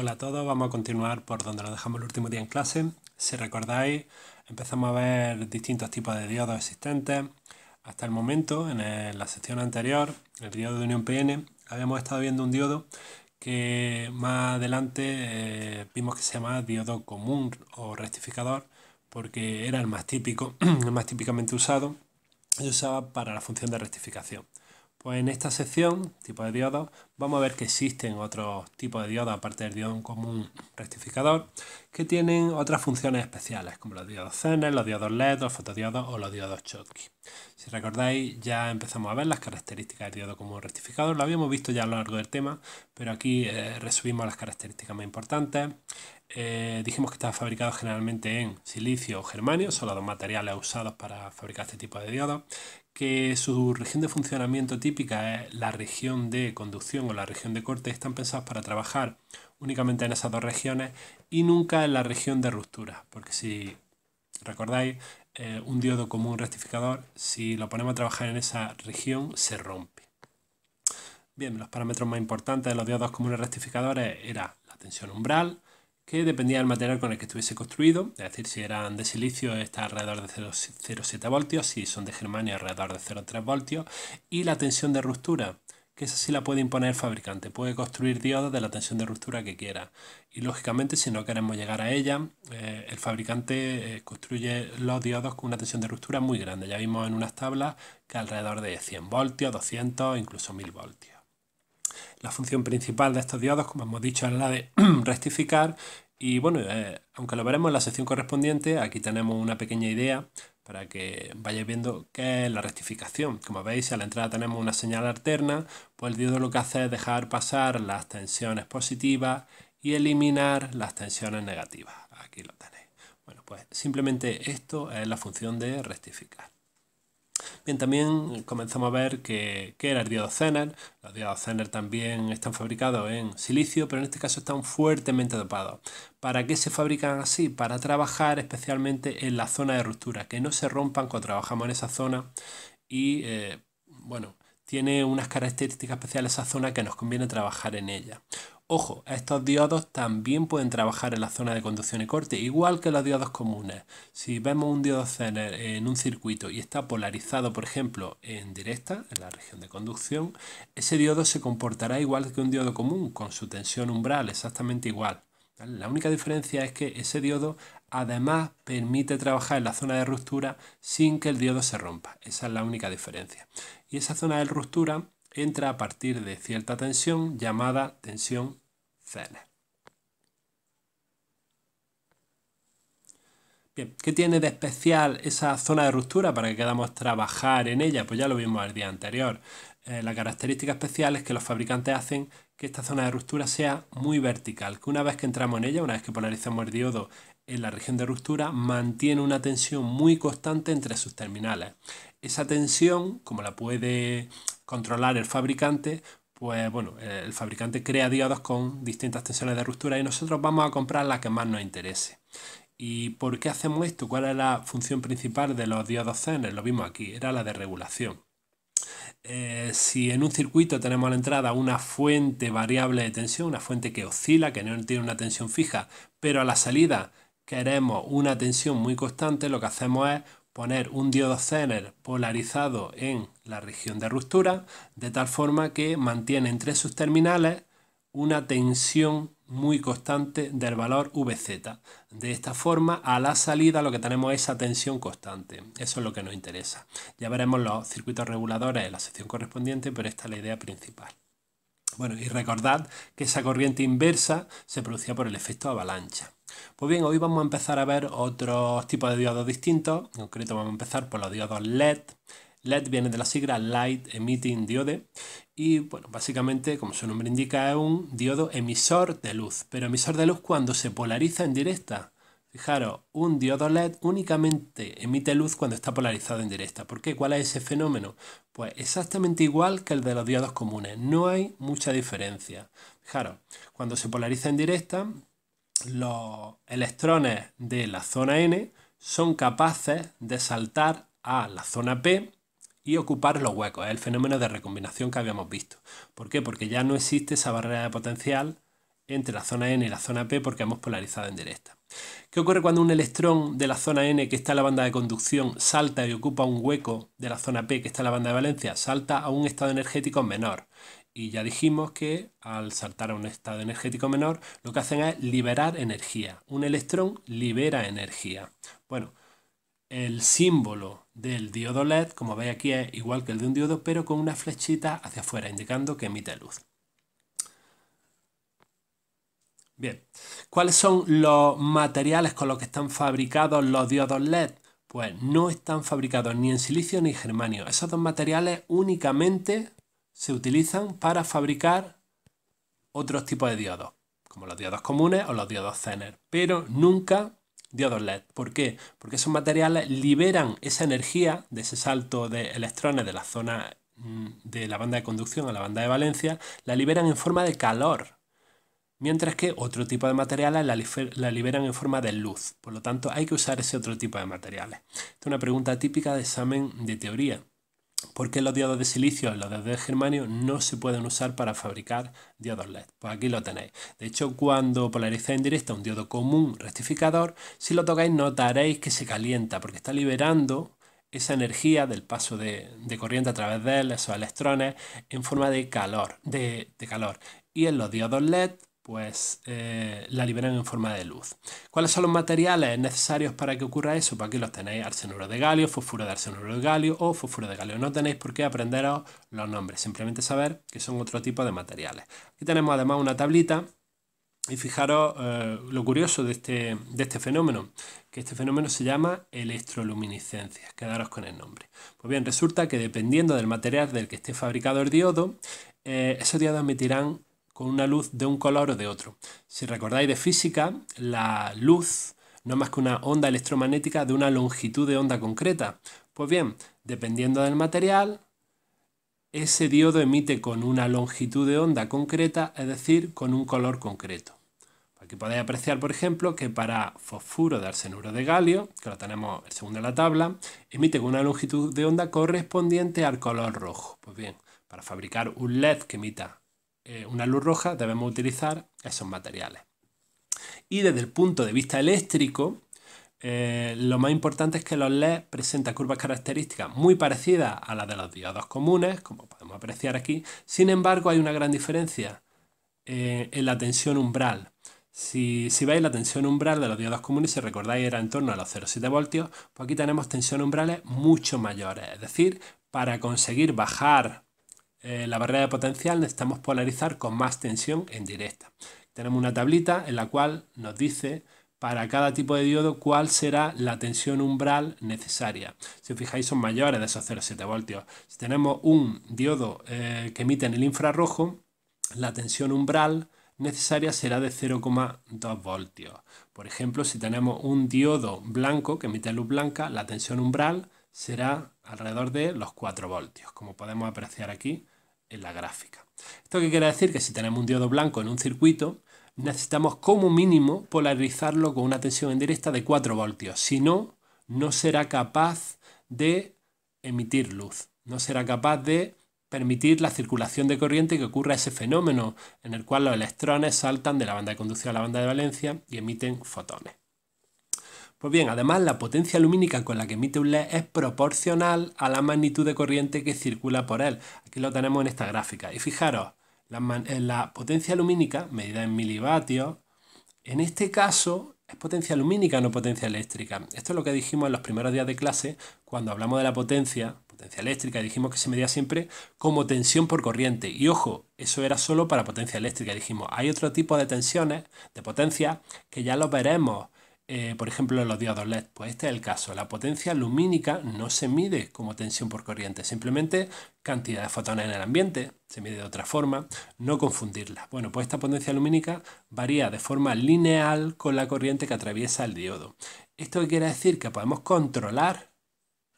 Hola a todos, vamos a continuar por donde nos dejamos el último día en clase. Si recordáis, empezamos a ver distintos tipos de diodos existentes. Hasta el momento, en la sección anterior, el diodo de unión PN, habíamos estado viendo un diodo que más adelante eh, vimos que se llama diodo común o rectificador, porque era el más típico, el más típicamente usado, y usaba para la función de rectificación. Pues en esta sección, tipo de diodo vamos a ver que existen otros tipos de diodo aparte del diodo común rectificador, que tienen otras funciones especiales, como los diodos Zener, los diodos LED, los fotodiodos o los diodos Schottky. Si recordáis, ya empezamos a ver las características del diodo común rectificador, lo habíamos visto ya a lo largo del tema, pero aquí eh, resumimos las características más importantes. Eh, dijimos que está fabricado generalmente en silicio o germanio, son los dos materiales usados para fabricar este tipo de diodos que su región de funcionamiento típica es la región de conducción o la región de corte, están pensadas para trabajar únicamente en esas dos regiones y nunca en la región de ruptura, porque si recordáis, eh, un diodo común rectificador, si lo ponemos a trabajar en esa región, se rompe. Bien, los parámetros más importantes de los diodos comunes rectificadores era la tensión umbral, que dependía del material con el que estuviese construido, es decir, si eran de silicio está alrededor de 0,7 voltios, si son de germanio alrededor de 0,3 voltios, y la tensión de ruptura, que esa sí la puede imponer el fabricante, puede construir diodos de la tensión de ruptura que quiera. Y lógicamente si no queremos llegar a ella, eh, el fabricante eh, construye los diodos con una tensión de ruptura muy grande, ya vimos en unas tablas que alrededor de 100 voltios, 200, incluso 1000 voltios. La función principal de estos diodos, como hemos dicho, es la de rectificar y bueno, eh, aunque lo veremos en la sección correspondiente, aquí tenemos una pequeña idea para que vayáis viendo qué es la rectificación. Como veis, a la entrada tenemos una señal alterna, pues el diodo lo que hace es dejar pasar las tensiones positivas y eliminar las tensiones negativas. Aquí lo tenéis. Bueno, pues simplemente esto es la función de rectificar. Bien, también comenzamos a ver que, que era el zener. Los zener también están fabricados en silicio, pero en este caso están fuertemente dopados. ¿Para qué se fabrican así? Para trabajar especialmente en la zona de ruptura, que no se rompan cuando trabajamos en esa zona. Y eh, bueno, tiene unas características especiales esa zona que nos conviene trabajar en ella. Ojo, estos diodos también pueden trabajar en la zona de conducción y corte, igual que los diodos comunes. Si vemos un diodo en un circuito y está polarizado, por ejemplo, en directa, en la región de conducción, ese diodo se comportará igual que un diodo común, con su tensión umbral exactamente igual. La única diferencia es que ese diodo además permite trabajar en la zona de ruptura sin que el diodo se rompa. Esa es la única diferencia. Y esa zona de ruptura entra a partir de cierta tensión llamada tensión Bien, ¿qué tiene de especial esa zona de ruptura para que queramos trabajar en ella? Pues ya lo vimos el día anterior. Eh, la característica especial es que los fabricantes hacen que esta zona de ruptura sea muy vertical, que una vez que entramos en ella, una vez que polarizamos el diodo en la región de ruptura, mantiene una tensión muy constante entre sus terminales. Esa tensión, como la puede controlar el fabricante, pues bueno, eh, el fabricante crea diodos con distintas tensiones de ruptura y nosotros vamos a comprar la que más nos interese. ¿Y por qué hacemos esto? ¿Cuál es la función principal de los diodos Zener? Lo vimos aquí, era la de regulación. Eh, si en un circuito tenemos a la entrada una fuente variable de tensión, una fuente que oscila, que no tiene una tensión fija, pero a la salida queremos una tensión muy constante, lo que hacemos es poner un diodo Zener polarizado en la región de ruptura, de tal forma que mantiene entre sus terminales una tensión muy constante del valor VZ. De esta forma, a la salida lo que tenemos es esa tensión constante. Eso es lo que nos interesa. Ya veremos los circuitos reguladores en la sección correspondiente, pero esta es la idea principal. Bueno, y recordad que esa corriente inversa se producía por el efecto avalancha. Pues bien, hoy vamos a empezar a ver otros tipos de diodos distintos. En concreto vamos a empezar por los diodos LED. LED viene de la sigla Light Emitting Diode y bueno, básicamente como su nombre indica es un diodo emisor de luz, pero emisor de luz cuando se polariza en directa. Fijaros, un diodo LED únicamente emite luz cuando está polarizado en directa. ¿Por qué? ¿Cuál es ese fenómeno? Pues exactamente igual que el de los diodos comunes. No hay mucha diferencia. Fijaros, cuando se polariza en directa, los electrones de la zona N son capaces de saltar a la zona P y ocupar los huecos. Es el fenómeno de recombinación que habíamos visto. ¿Por qué? Porque ya no existe esa barrera de potencial entre la zona N y la zona P porque hemos polarizado en directa. ¿Qué ocurre cuando un electrón de la zona N que está en la banda de conducción salta y ocupa un hueco de la zona P que está en la banda de valencia? Salta a un estado energético menor. Y ya dijimos que al saltar a un estado energético menor, lo que hacen es liberar energía. Un electrón libera energía. Bueno, el símbolo del diodo LED, como veis aquí, es igual que el de un diodo, pero con una flechita hacia afuera, indicando que emite luz. Bien, ¿cuáles son los materiales con los que están fabricados los diodos LED? Pues no están fabricados ni en silicio ni en germanio. Esos dos materiales únicamente se utilizan para fabricar otros tipos de diodos, como los diodos comunes o los diodos Zener, pero nunca diodos LED. ¿Por qué? Porque esos materiales liberan esa energía de ese salto de electrones de la zona mm, de la banda de conducción a la banda de valencia, la liberan en forma de calor mientras que otro tipo de materiales la, liberan en forma de luz. Por lo tanto, hay que usar ese otro tipo de materiales. Esta es una pregunta típica de examen de teoría. ¿Por qué los diodos de silicio y los diodos de germanio no se pueden usar para fabricar diodos LED? Pues aquí lo tenéis. De hecho, cuando polarizáis en directa un diodo común rectificador, si lo tocáis notaréis que se calienta porque está liberando esa energía del paso de, corriente a través de él, esos electrones, en forma de calor, de, de calor. Y en los diodos LED pues eh, la liberan en forma de luz. ¿Cuáles son los materiales necesarios para que ocurra eso? Pues aquí los tenéis, arsenuro de galio, fosfuro de arsenuro de galio o fosfuro de galio. No tenéis por qué aprenderos los nombres, simplemente saber que son otro tipo de materiales. Aquí tenemos además una tablita y fijaros eh, lo curioso este, de este, fenómeno, que este fenómeno se llama electroluminiscencia. Quedaros con el nombre. Pues bien, resulta que dependiendo del material del que esté fabricado el diodo, eh, esos diodos emitirán con una luz de un color o de otro. Si recordáis de física, la luz no es más que una onda electromagnética de una longitud de onda concreta. Pues bien, dependiendo del material, ese diodo emite con una longitud de onda concreta, es decir, con un color concreto. Aquí podéis apreciar, por ejemplo, que para fosfuro de arsenuro de galio, que lo tenemos el segundo de la tabla, emite con una longitud de onda correspondiente al color rojo. Pues bien, para fabricar un LED que emita eh, una luz roja, debemos utilizar esos materiales. Y desde el punto de vista eléctrico, eh, lo más importante es que los LED presentan curvas características muy parecidas a las de los diodos comunes, como podemos apreciar aquí. Sin embargo, hay una gran diferencia eh, en la tensión umbral. Si, si, veis la tensión umbral de los diodos comunes, si recordáis era en torno a los 0,7 voltios, pues aquí tenemos tensión umbrales mucho mayores. Es decir, para conseguir bajar eh, la barrera de potencial necesitamos polarizar con más tensión en directa. Tenemos una tablita en la cual nos dice para cada tipo de diodo cuál será la tensión umbral necesaria. Si os fijáis son mayores de esos 0,7 voltios. Si tenemos un diodo eh, que emite en el infrarrojo, la tensión umbral necesaria será de 0,2 voltios. Por ejemplo, si tenemos un diodo blanco que emite luz blanca, la tensión umbral será alrededor de los 4 voltios, como podemos apreciar aquí en la gráfica. ¿Esto quiere decir? Que si tenemos un diodo blanco en un circuito, necesitamos como mínimo polarizarlo con una tensión en directa de 4 voltios. Si no, no será capaz de emitir luz, no será capaz de permitir la circulación de corriente que ocurra ese fenómeno en el cual los electrones saltan de la banda de conducción a la banda de valencia y emiten fotones. Pues bien, además la potencia lumínica con la que emite un LED es proporcional a la magnitud de corriente que circula por él. Aquí lo tenemos en esta gráfica. Y fijaros, la, eh, la potencia lumínica, medida en milivatios, en este caso es potencia lumínica, no potencia eléctrica. Esto es lo que dijimos en los primeros días de clase cuando hablamos de la potencia, potencia eléctrica, dijimos que se medía siempre como tensión por corriente. Y ojo, eso era solo para potencia eléctrica. Dijimos, hay otro tipo de tensiones, de potencia, que ya lo veremos eh, por ejemplo, los diodos LED. Pues este es el caso. La potencia lumínica no se mide como tensión por corriente, simplemente cantidad de fotones en el ambiente, se mide de otra forma, no confundirla. Bueno, pues esta potencia lumínica varía de forma lineal con la corriente que atraviesa el diodo. Esto quiere decir que podemos controlar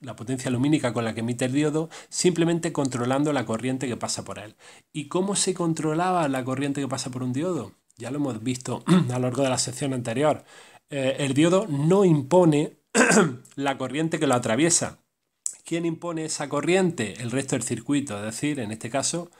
la potencia lumínica con la que emite el diodo, simplemente controlando la corriente que pasa por él. ¿Y cómo se controlaba la corriente que pasa por un diodo? Ya lo hemos visto a lo largo de la sección anterior. Eh, el diodo no impone la corriente que lo atraviesa. ¿Quién impone esa corriente? El resto del circuito, es decir, en este caso,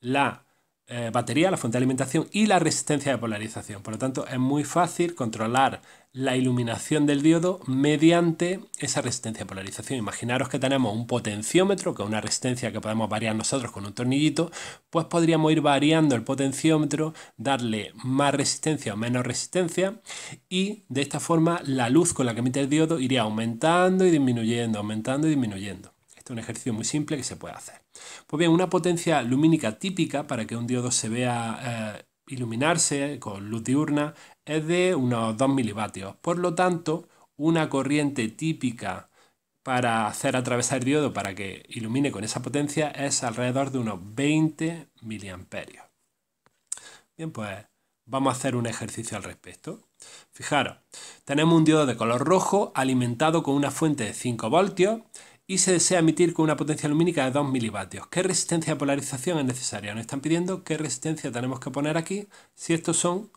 la eh, batería, la fuente de alimentación y la resistencia de polarización. Por lo tanto, es muy fácil controlar la iluminación del diodo mediante esa resistencia de polarización. Imaginaros que tenemos un potenciómetro, que es una resistencia que podemos variar nosotros con un tornillito, pues podríamos ir variando el potenciómetro, darle más resistencia o menos resistencia y de esta forma la luz con la que emite el diodo iría aumentando y disminuyendo, aumentando y disminuyendo. Este es un ejercicio muy simple que se puede hacer. Pues bien, una potencia lumínica típica para que un diodo se vea eh, iluminarse con luz diurna es de unos 2 milivatios. Por lo tanto, una corriente típica para hacer atravesar el diodo para que ilumine con esa potencia es alrededor de unos 20 miliamperios. Bien, pues vamos a hacer un ejercicio al respecto. Fijaros, tenemos un diodo de color rojo alimentado con una fuente de 5 voltios y se desea emitir con una potencia lumínica de 2 mW. ¿Qué resistencia de polarización es necesaria? Nos están pidiendo qué resistencia tenemos que poner aquí si estos son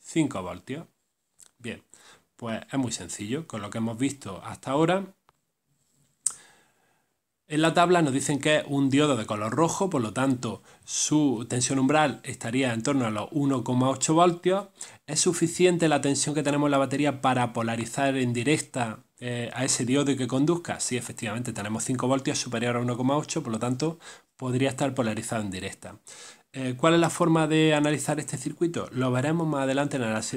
5 voltios. Bien, pues es muy sencillo. Con lo que hemos visto hasta ahora, en la tabla nos dicen que es un diodo de color rojo, por lo tanto su tensión umbral estaría en torno a los 1,8 voltios. ¿Es suficiente la tensión que tenemos en la batería para polarizar en directa eh, a ese diodo que conduzca. Sí, efectivamente, tenemos 5 voltios superior a 1,8, por lo tanto, podría estar polarizado en directa. Eh, ¿Cuál es la forma de analizar este circuito? Lo veremos más adelante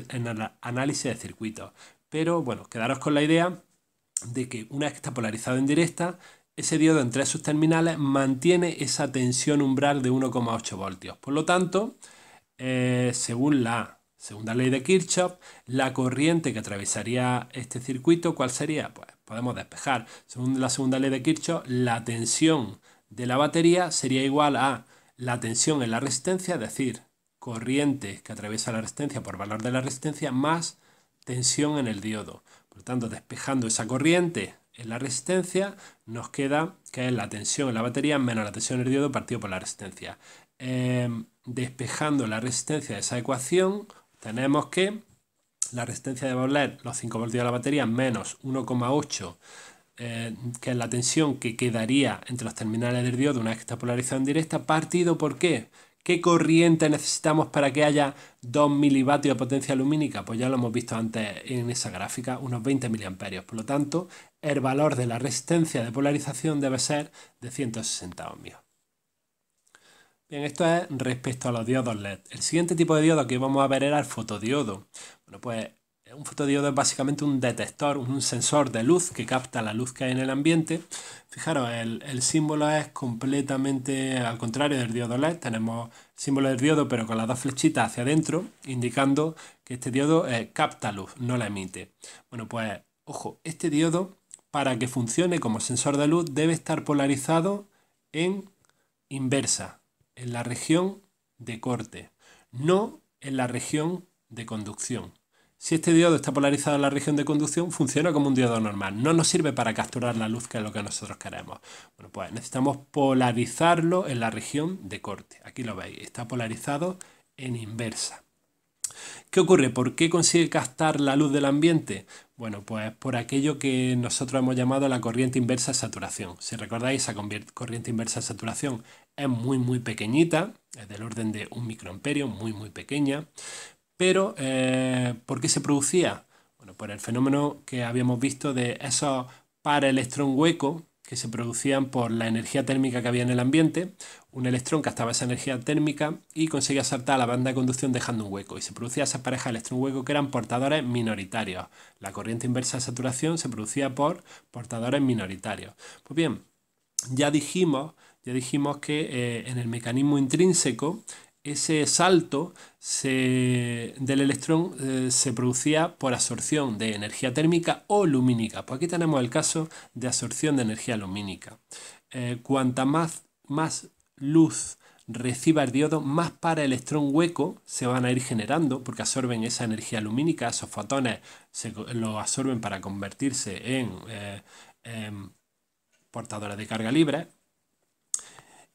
en el, análisis de circuitos. Pero bueno, quedaros con la idea de que una vez que está polarizado en directa, ese diodo entre sus terminales mantiene esa tensión umbral de 1,8 voltios. Por lo tanto, eh, según la Segunda ley de Kirchhoff, la corriente que atravesaría este circuito, ¿cuál sería? Pues podemos despejar. Según la segunda ley de Kirchhoff, la tensión de la batería sería igual a la tensión en la resistencia, es decir, corriente que atraviesa la resistencia por valor de la resistencia más tensión en el diodo. Por lo tanto, despejando esa corriente en la resistencia, nos queda que es la tensión en la batería menos la tensión en el diodo partido por la resistencia. Em, despejando la resistencia de esa ecuación, tenemos que la resistencia de Bauer, los 5 voltios de la batería, menos 1,8, eh, que es la tensión que quedaría entre los terminales del diodo una vez que está polarizado en directa, partido por qué? ¿Qué corriente necesitamos para que haya 2 milivatios de potencia lumínica? Pues ya lo hemos visto antes en esa gráfica, unos 20 miliamperios. Por lo tanto, el valor de la resistencia de polarización debe ser de 160 ohmios. Bien, esto es respecto a los diodos LED. El siguiente tipo de diodo que vamos a ver era el fotodiodo. Bueno, pues un fotodiodo es básicamente un detector, un sensor de luz que capta la luz que hay en el ambiente. Fijaros, el, símbolo es completamente al contrario del diodo LED. Tenemos símbolo del diodo pero con las dos flechitas hacia adentro, indicando que este diodo eh, capta luz, no la emite. Bueno, pues ojo, este diodo para que funcione como sensor de luz debe estar polarizado en inversa en la región de corte, no en la región de conducción. Si este diodo está polarizado en la región de conducción, funciona como un diodo normal. No nos sirve para capturar la luz, que es lo que nosotros queremos. Bueno, pues necesitamos polarizarlo en la región de corte. Aquí lo veis, está polarizado en inversa. ¿Qué ocurre? ¿Por qué consigue captar la luz del ambiente? Bueno, pues por aquello que nosotros hemos llamado la corriente inversa de saturación. Si recordáis, esa corriente inversa de saturación es muy, muy pequeñita, es del orden de un microamperio, muy, muy pequeña. Pero, eh, ¿por qué se producía? Bueno, por el fenómeno que habíamos visto de esos electrón hueco que se producían por la energía térmica que había en el ambiente. Un electrón captaba esa energía térmica y conseguía saltar a la banda de conducción dejando un hueco. Y se producía esa pareja de electrón hueco que eran portadores minoritarios. La corriente inversa de saturación se producía por portadores minoritarios. Pues bien, ya dijimos, ya dijimos que eh, en el mecanismo intrínseco ese salto del electrón eh, se producía por absorción de energía térmica o lumínica. Pues aquí tenemos el caso de absorción de energía lumínica. Eh, cuanta más, luz reciba el diodo, más para electrón hueco se van a ir generando porque absorben esa energía lumínica, esos fotones lo absorben para convertirse en, eh, portadores de carga libre.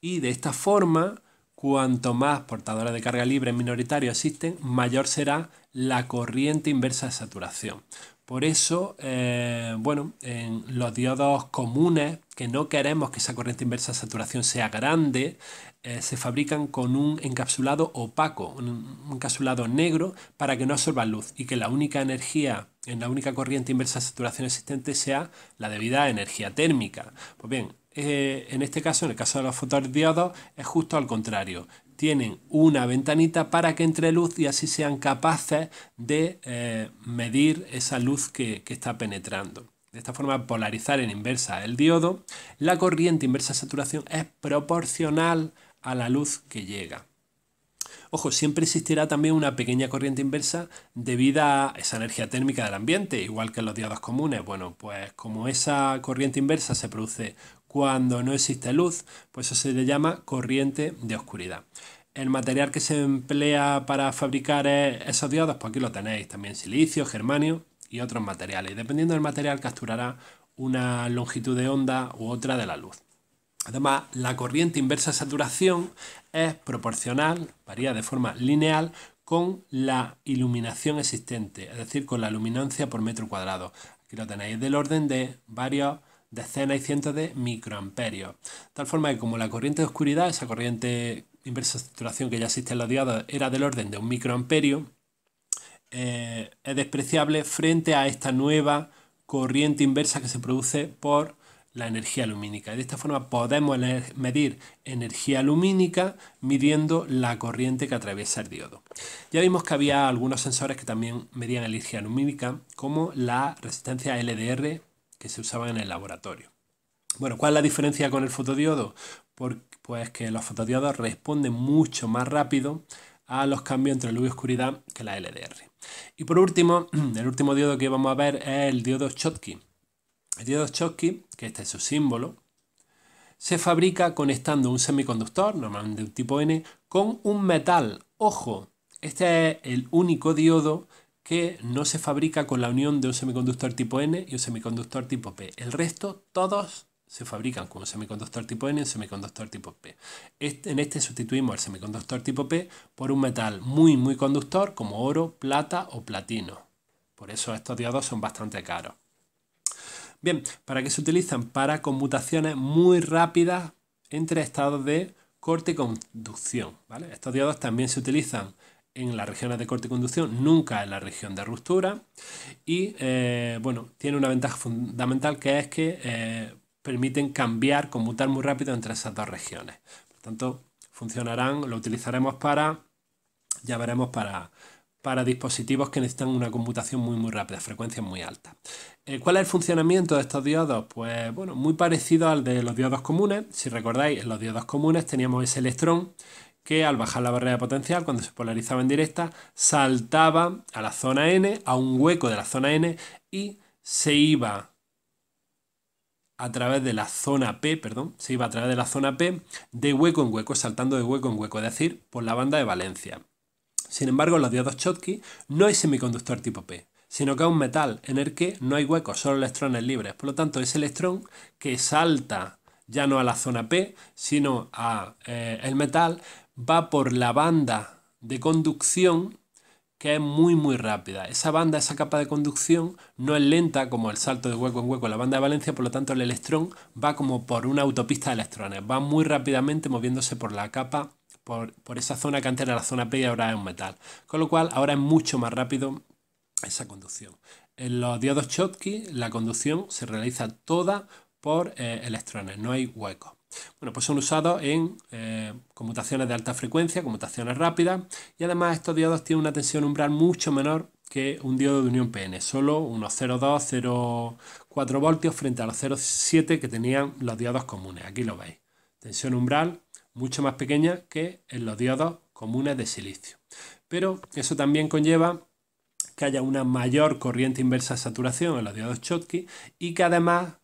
Y de esta forma Cuanto más portadores de carga libre minoritario existen, mayor será la corriente inversa de saturación. Por eso, eh, bueno, en los diodos comunes, que no queremos que esa corriente inversa de saturación sea grande, eh, se fabrican con un encapsulado opaco, un encapsulado negro, para que no absorba luz y que la única energía en la única corriente inversa de saturación existente sea la debida energía térmica. Pues bien, eh, en este caso, en el caso de los fotodiodos, es justo al contrario. Tienen una ventanita para que entre luz y así sean capaces de eh, medir esa luz que, está penetrando. De esta forma, polarizar en inversa el diodo, la corriente inversa saturación es proporcional a la luz que llega. Ojo, siempre existirá también una pequeña corriente inversa debido a esa energía térmica del ambiente, igual que en los diodos comunes. Bueno, pues como esa corriente inversa se produce cuando no existe luz, pues eso se le llama corriente de oscuridad. El material que se emplea para fabricar esos diodos, pues aquí lo tenéis, también silicio, germanio y otros materiales. Dependiendo del material capturará una longitud de onda u otra de la luz. Además, la corriente inversa de saturación es proporcional, varía de forma lineal con la iluminación existente, es decir, con la luminancia por metro cuadrado. Aquí lo tenéis del orden de varios decenas y cientos de microamperios. Tal forma que como la corriente de oscuridad, esa corriente inversa de saturación que ya existe en los diodos, era del orden de un microamperio, eh, es despreciable frente a esta nueva corriente inversa que se produce por la energía lumínica. de esta forma podemos medir energía lumínica midiendo la corriente que atraviesa el diodo. Ya vimos que había algunos sensores que también medían energía lumínica, como la resistencia LDR que se usaban en el laboratorio. Bueno, ¿cuál es la diferencia con el fotodiodo? Pues que los fotodiodos responden mucho más rápido a los cambios entre luz y oscuridad que la LDR. Y por último, el último diodo que vamos a ver es el diodo Schottky. El diodo Schottky, que este es su símbolo, se fabrica conectando un semiconductor, normalmente de un tipo N, con un metal. Ojo, este es el único diodo que no se fabrica con la unión de un semiconductor tipo N y un semiconductor tipo P. El resto, todos se fabrican con un semiconductor tipo N y un semiconductor tipo P. Este, en este sustituimos el semiconductor tipo P por un metal muy muy conductor como oro, plata o platino. Por eso estos diodos son bastante caros. Bien, ¿para qué se utilizan? Para conmutaciones muy rápidas entre estados de corte y conducción. Estos diodos también se utilizan en las regiones de corte y conducción, nunca en la región de ruptura. Y eh, bueno, tiene una ventaja fundamental que es que eh, permiten cambiar, conmutar muy rápido entre esas dos regiones. Por tanto, funcionarán, lo utilizaremos para, ya veremos, para, para dispositivos que necesitan una computación muy muy rápida, frecuencia muy alta eh, ¿Cuál es el funcionamiento de estos diodos? Pues bueno, muy parecido al de los diodos comunes. Si recordáis, en los diodos comunes teníamos ese electrón que al bajar la barrera de potencial, cuando se polarizaba en directa, saltaba a la zona N, a un hueco de la zona N, y se iba a través de la zona P, perdón, se iba a través de la zona P de hueco en hueco, saltando de hueco en hueco, es decir, por la banda de valencia. Sin embargo, en los diodos Schottky no hay semiconductor tipo P, sino que es un metal en el que no hay huecos, solo electrones libres. Por lo tanto, ese electrón que salta ya no a la zona P, sino a eh, el metal, va por la banda de conducción que es muy muy rápida. Esa banda, esa capa de conducción no es lenta como el salto de hueco en hueco en la banda de Valencia, por lo tanto el electrón va como por una autopista de electrones, va muy rápidamente moviéndose por la capa, por, esa zona que antes era la zona P y ahora es un metal. Con lo cual ahora es mucho más rápido esa conducción. En los diodos Schottky la conducción se realiza toda por electrones, eh, no hay huecos. Bueno, pues son usados en eh, conmutaciones de alta frecuencia, conmutaciones rápidas, y además estos diodos tienen una tensión umbral mucho menor que un diodo de unión PN, solo unos 0,2, 0,4 voltios frente a los 0,7 que tenían los diodos comunes. Aquí lo veis. Tensión umbral mucho más pequeña que en los diodos comunes de silicio. Pero eso también conlleva que haya una mayor corriente inversa de saturación en los diodos Schottky y que además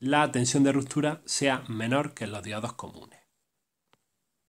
la tensión de ruptura sea menor que en los diodos comunes.